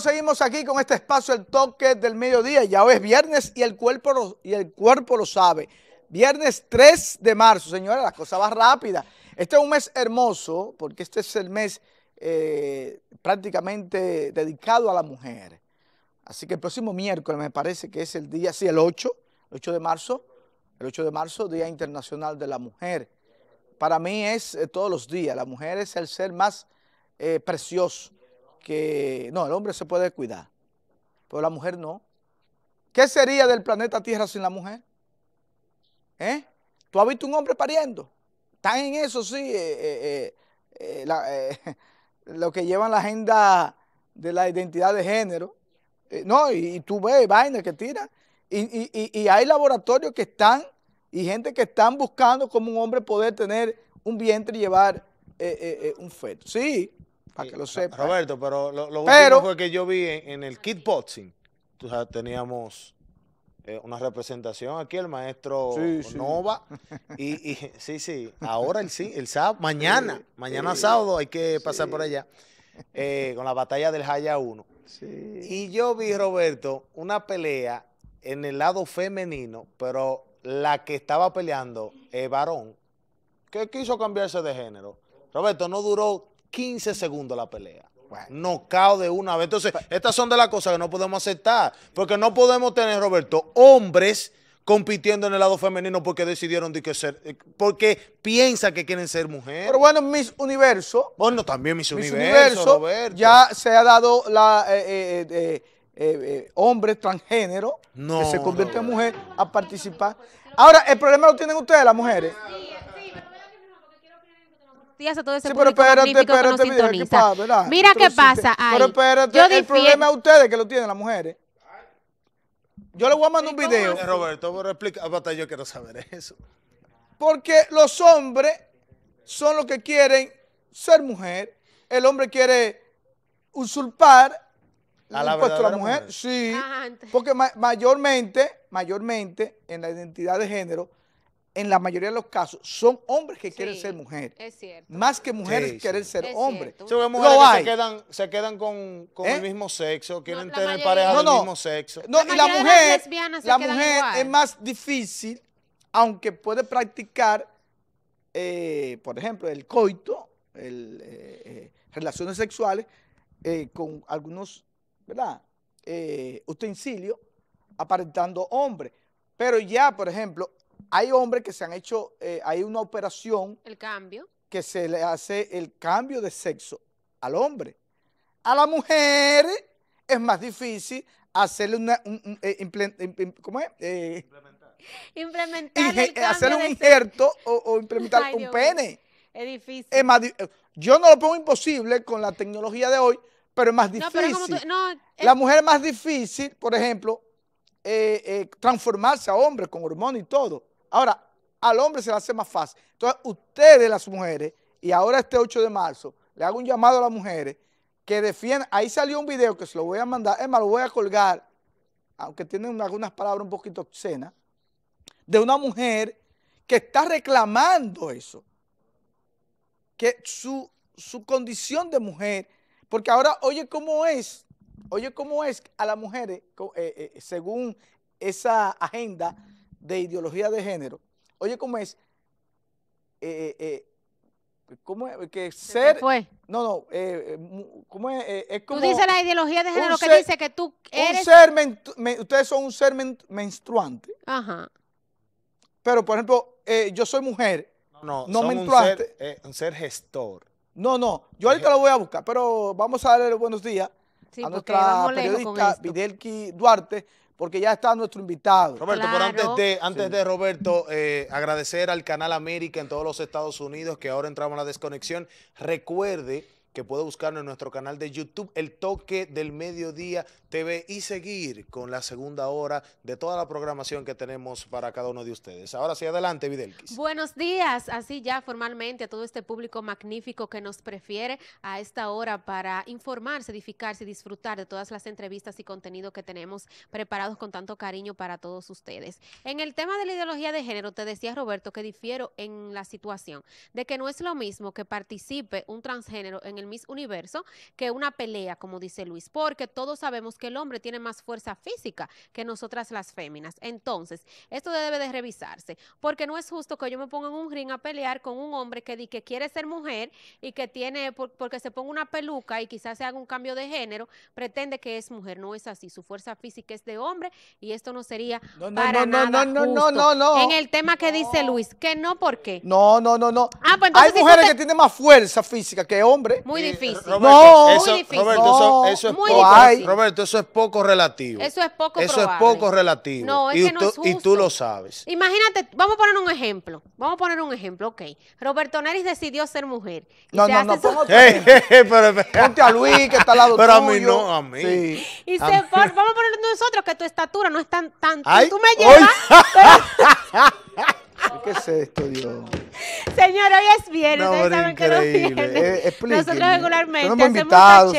seguimos aquí con este espacio, el toque del mediodía. Ya hoy es viernes y el cuerpo lo, y el cuerpo lo sabe. Viernes 3 de marzo, señora, la cosa va rápida. Este es un mes hermoso porque este es el mes eh, prácticamente dedicado a la mujer. Así que el próximo miércoles me parece que es el día, sí, el 8, 8 de marzo, el 8 de marzo, Día Internacional de la Mujer. Para mí es eh, todos los días, la mujer es el ser más eh, precioso que, no, el hombre se puede cuidar, pero la mujer no. ¿Qué sería del planeta Tierra sin la mujer? ¿Eh? ¿Tú has visto un hombre pariendo? Están en eso, sí, eh, eh, eh, lo que llevan la agenda de la identidad de género. no, y, tú ves vainas que tiran. Y, y, y hay laboratorios que están y gente que están buscando como un hombre poder tener un vientre y llevar un feto. Sí, para que lo Roberto, pero lo, último fue que yo vi en, el ah, kickboxing, teníamos eh, una representación aquí, el maestro Nova, Y, sí, sí, ahora el, sí, el sábado, mañana, mañana sábado hay que pasar por allá, eh, con la batalla del Jaya 1. Y yo vi, Roberto, una pelea en el lado femenino, pero la que estaba peleando, el varón, que quiso cambiarse de género. Roberto, no duró 15 segundos la pelea. No cao de una vez. Entonces, estas son de las cosas que no podemos aceptar. Porque no podemos tener, Roberto, hombres compitiendo en el lado femenino porque decidieron de que ser, eh, porque piensa que quieren ser mujer. Pero bueno, Miss Universo. Bueno, también Miss, Universo. ya se ha dado la eh eh, eh, eh, eh, hombre transgénero no, que se convierte en mujer a participar. Ahora, el problema lo tienen ustedes, las mujeres sí, pero espérate, mira, qué pasa ahí. Pero espérate, Yo el problema es ustedes que lo tienen las mujeres. Yo les voy a mandar un video. Roberto, pero explica, yo quiero saber eso. Porque los hombres son los que quieren ser mujer. El hombre quiere usurpar la, la mujer. Sí, porque mayormente, mayormente en la identidad de género en la mayoría de los casos, son hombres que quieren ser mujeres. Es cierto. Más que mujeres quieren ser hombres. Mujeres Que se quedan, con, ¿Eh? el mismo sexo, quieren tener pareja del mismo sexo. No, y la mujer, la mujer es más difícil, aunque puede practicar, eh, por ejemplo, el coito, eh, relaciones sexuales, con algunos, ¿verdad? utensilios aparentando hombre. Pero ya, por ejemplo, hay hombres que se han hecho, eh, hay una operación. El cambio. Que se le hace el cambio de sexo al hombre. A la mujer es más difícil hacerle una, un, eh, eh, ¿cómo es? implementar. implementar hacer un injerto o, implementar un pene. Es difícil. yo no lo pongo imposible con la tecnología de hoy, pero es más difícil. La mujer es más difícil, por ejemplo, transformarse a hombre con hormonas y todo. Ahora, al hombre se le hace más fácil. Entonces, ustedes las mujeres, y ahora este 8 de marzo, le hago un llamado a las mujeres que defiendan. Ahí salió un video que se lo voy a mandar, es más, lo voy a colgar, aunque tiene algunas palabras un poquito obscenas, de una mujer que está reclamando eso. Que su, condición de mujer, porque ahora, oye cómo es, oye cómo es a las mujeres, eh, eh, según esa agenda, de ideología de género, oye cómo es, eh, eh, eh, ¿cómo es? Que ser... fue. No, no, ¿cómo es? es como tú dices la ideología de género que dice que tú eres... Un ser ustedes son un ser menstruante. Ajá. Pero, por ejemplo, yo soy mujer, no, no no menstruante. Un ser, gestor. No, no, yo ahorita lo voy a buscar, pero vamos a darle buenos días sí, a nuestra periodista Videlki Duarte, porque ya está nuestro invitado. Roberto, pero antes de, Roberto, eh, agradecer al Canal América en todos los Estados Unidos que ahora entramos en la desconexión. Recuerde que puede buscarnos en nuestro canal de YouTube, El Toque del Mediodía TV, y seguir con la segunda hora de toda la programación que tenemos para cada uno de ustedes. Ahora sí, adelante, Videlkis. Buenos días, así ya formalmente a todo este público magnífico que nos prefiere a esta hora para informarse, edificarse y disfrutar de todas las entrevistas y contenido que tenemos preparados con tanto cariño para todos ustedes. En el tema de la ideología de género, te decía Roberto que difiero en la situación de que no es lo mismo que participe un transgénero en el el Miss Universo que una pelea, como dice Luis, porque todos sabemos que el hombre tiene más fuerza física que nosotras las féminas. Entonces, esto debe de revisarse, porque no es justo que yo me ponga en un ring a pelear con un hombre que, di que quiere ser mujer y que tiene, porque se ponga una peluca y quizás se haga un cambio de género, pretende que es mujer. No es así, su fuerza física es de hombre y esto no sería para nada no, no, En el tema que dice Luis, que no, porque No, no, no, no. Ah, pues Hay mujeres que tienen más fuerza física que hombres. Muy eh, difícil. Roberto, no, eso, eso, es poco, difícil. Roberto, eso es poco relativo. Eso es poco Eso es poco relativo. No, es y, que no tú, es y tú lo sabes. Imagínate, vamos a poner un ejemplo. Vamos a poner un ejemplo, ok. Roberto Neris decidió ser mujer. Y no, no, hace no, pero, Ponte a Luis, que está al lado Pero a mí no, a mí. Y se vamos a poner nosotros que tu estatura no es tan... tan Ay, tú me llevas... ¿Qué es esto, Dios? Señor, hoy es viernes, saben que eh, nosotros regularmente hacemos invitado,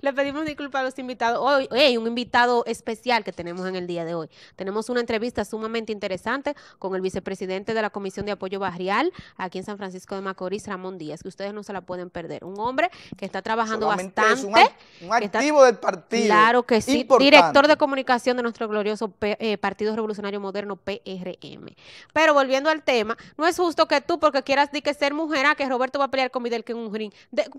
Le pedimos disculpas a los invitados. Hoy, hay un invitado especial que tenemos en el día de hoy. Tenemos una entrevista sumamente interesante con el vicepresidente de la Comisión de Apoyo Barrial aquí en San Francisco de Macorís, Ramón Díaz, que ustedes no se la pueden perder. Un hombre que está trabajando bastante. un, activo del partido. Claro que sí. Director de comunicación de nuestro glorioso eh, Partido Revolucionario Moderno, PRM. Pero volviendo al tema, no es un justo que tú, porque quieras di que ser mujer, a ah, que Roberto va a pelear con Miguel, que un ring.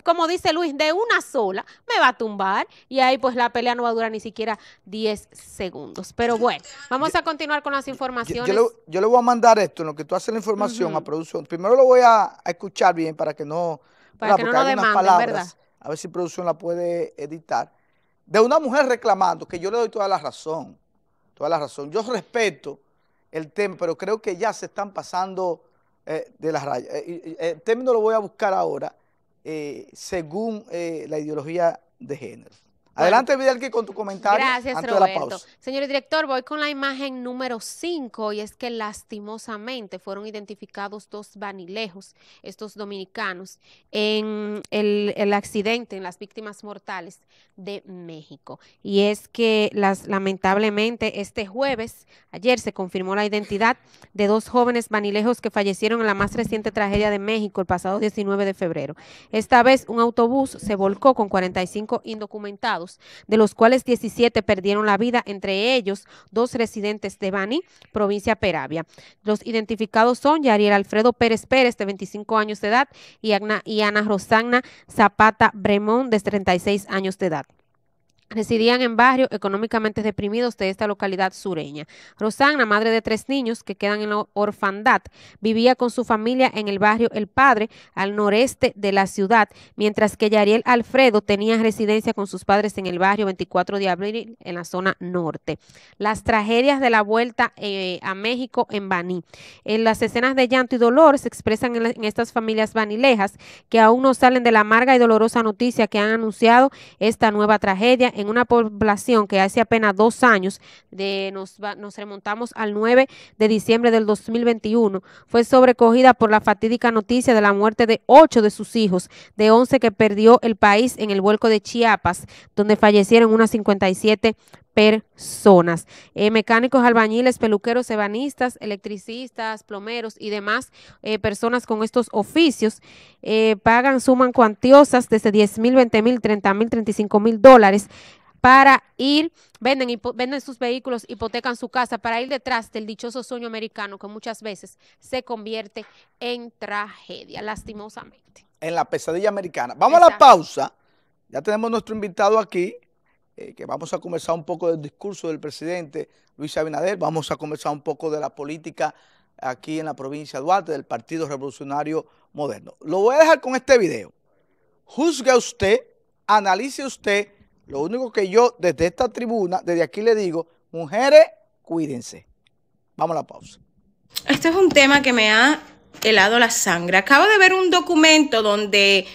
como dice Luis, de una sola me va a tumbar y ahí pues la pelea no va a durar ni siquiera 10 segundos. Pero bueno, vamos a continuar con las informaciones. Yo, le, voy a mandar esto, en lo que tú haces la información a producción. Primero lo voy a, escuchar bien para que no... Para, que no nos demanden, palabras, ¿verdad? A ver si producción la puede editar. De una mujer reclamando, que yo le doy toda la razón, toda la razón. Yo respeto el tema, pero creo que ya se están pasando eh, las rayas. Eh, el término lo voy a buscar ahora eh, según la ideología de género. Adelante, que con tu comentario. Gracias, antes De Señor director, voy con la imagen número 5 y es que lastimosamente fueron identificados dos banilejos, estos dominicanos, en el, accidente, en las víctimas mortales de México. Y es que las, lamentablemente este jueves, ayer, se confirmó la identidad de dos jóvenes banilejos que fallecieron en la más reciente tragedia de México el pasado 19 de febrero. Esta vez un autobús se volcó con 45 indocumentados de los cuales 17 perdieron la vida, entre ellos dos residentes de Bani, provincia Peravia. Los identificados son Yariel Alfredo Pérez Pérez, de 25 años de edad, y Ana, Rosagna Zapata Bremón, de 36 años de edad residían en barrios económicamente deprimidos de esta localidad sureña. Rosana, madre de tres niños que quedan en la orfandad, vivía con su familia en el barrio El Padre, al noreste de la ciudad, mientras que Yariel Alfredo tenía residencia con sus padres en el barrio 24 de abril, en la zona norte. Las tragedias de la vuelta eh, a México en Baní. En las escenas de llanto y dolor se expresan en, estas familias banilejas que aún no salen de la amarga y dolorosa noticia que han anunciado esta nueva tragedia en una población que hace apenas dos años, de, nos, remontamos al 9 de diciembre del 2021, fue sobrecogida por la fatídica noticia de la muerte de ocho de sus hijos, de once que perdió el país en el vuelco de Chiapas, donde fallecieron unas 57 personas. Eh, mecánicos, albañiles, peluqueros, ebanistas, electricistas, plomeros y demás eh, personas con estos oficios eh, pagan suman cuantiosas desde 10 mil, 20 mil, 30 mil, 35 mil dólares para ir, venden, venden sus vehículos, hipotecan su casa para ir detrás del dichoso sueño americano que muchas veces se convierte en tragedia, lastimosamente. En la pesadilla americana. Vamos a la pausa. Ya tenemos nuestro invitado aquí. Eh, que vamos a conversar un poco del discurso del presidente Luis Abinader, vamos a conversar un poco de la política aquí en la provincia de Duarte, del Partido Revolucionario Moderno. Lo voy a dejar con este video. Juzgue usted, analice usted. Lo único que yo desde esta tribuna, desde aquí le digo, mujeres, cuídense. Vamos a la pausa. Este es un tema que me ha helado la sangre. Acabo de ver un documento donde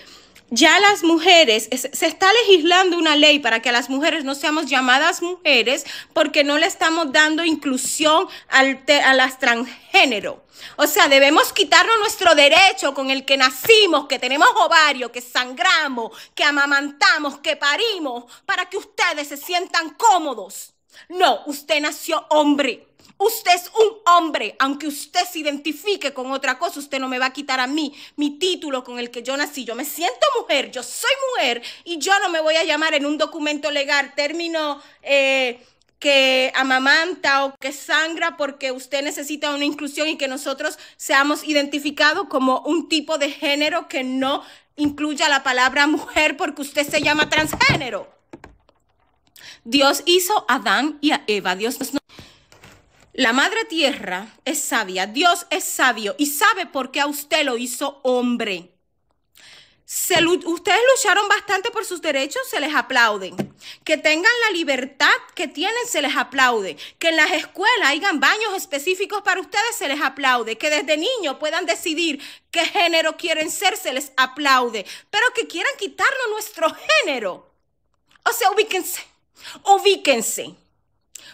ya las mujeres, se está legislando una ley para que a las mujeres no seamos llamadas mujeres porque no le estamos dando inclusión al, a las transgénero. O sea, debemos quitarnos nuestro derecho con el que nacimos, que tenemos ovario, que sangramos, que amamantamos, que parimos, para que ustedes se sientan cómodos. No, usted nació hombre. Usted es un hombre, aunque usted se identifique con otra cosa, usted no me va a quitar a mí mi título con el que yo nací. Yo me siento mujer, yo soy mujer y yo no me voy a llamar en un documento legal término eh, que amamanta o que sangra porque usted necesita una inclusión y que nosotros seamos identificados como un tipo de género que no incluya la palabra mujer porque usted se llama transgénero. Dios hizo a Adán y a Eva. Dios nos la madre tierra es sabia, Dios es sabio y sabe por qué a usted lo hizo hombre. ustedes lucharon bastante por sus derechos, se les aplauden. Que tengan la libertad que tienen, se les aplaude. Que en las escuelas hayan baños específicos para ustedes, se les aplaude. Que desde niños puedan decidir qué género quieren ser, se les aplaude. Pero que quieran quitarnos nuestro género. O sea, ubíquense, ubíquense,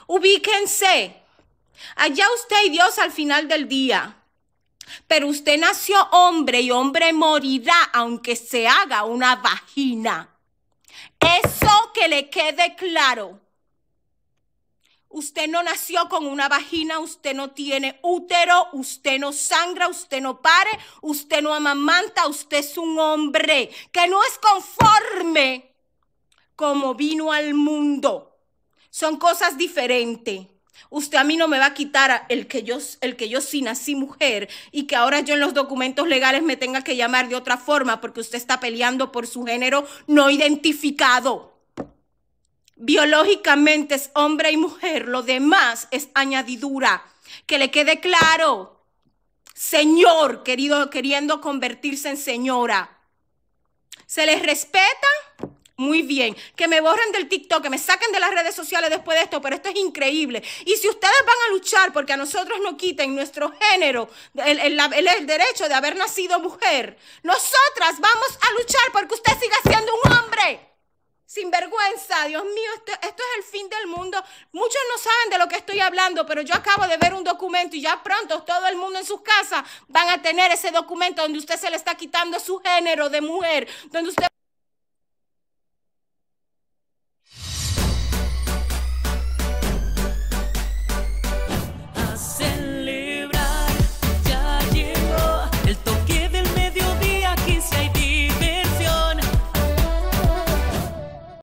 ubíquense. Allá usted y Dios al final del día. Pero usted nació hombre y hombre morirá aunque se haga una vagina. Eso que le quede claro. Usted no nació con una vagina, usted no tiene útero, usted no sangra, usted no pare, usted no amamanta, usted es un hombre que no es conforme como vino al mundo. Son cosas diferentes. Usted a mí no me va a quitar el que yo, el que yo sí nací mujer y que ahora yo en los documentos legales me tenga que llamar de otra forma porque usted está peleando por su género no identificado. Biológicamente es hombre y mujer, lo demás es añadidura. Que le quede claro, señor querido, queriendo convertirse en señora. ¿Se les respeta? muy bien. Que me borren del TikTok, que me saquen de las redes sociales después de esto, pero esto es increíble. Y si ustedes van a luchar porque a nosotros no quiten nuestro género, el, derecho de haber nacido mujer, nosotras vamos a luchar porque usted siga siendo un hombre. Sin vergüenza, Dios mío, esto, esto, es el fin del mundo. Muchos no saben de lo que estoy hablando, pero yo acabo de ver un documento y ya pronto todo el mundo en sus casas van a tener ese documento donde usted se le está quitando su género de mujer, donde usted...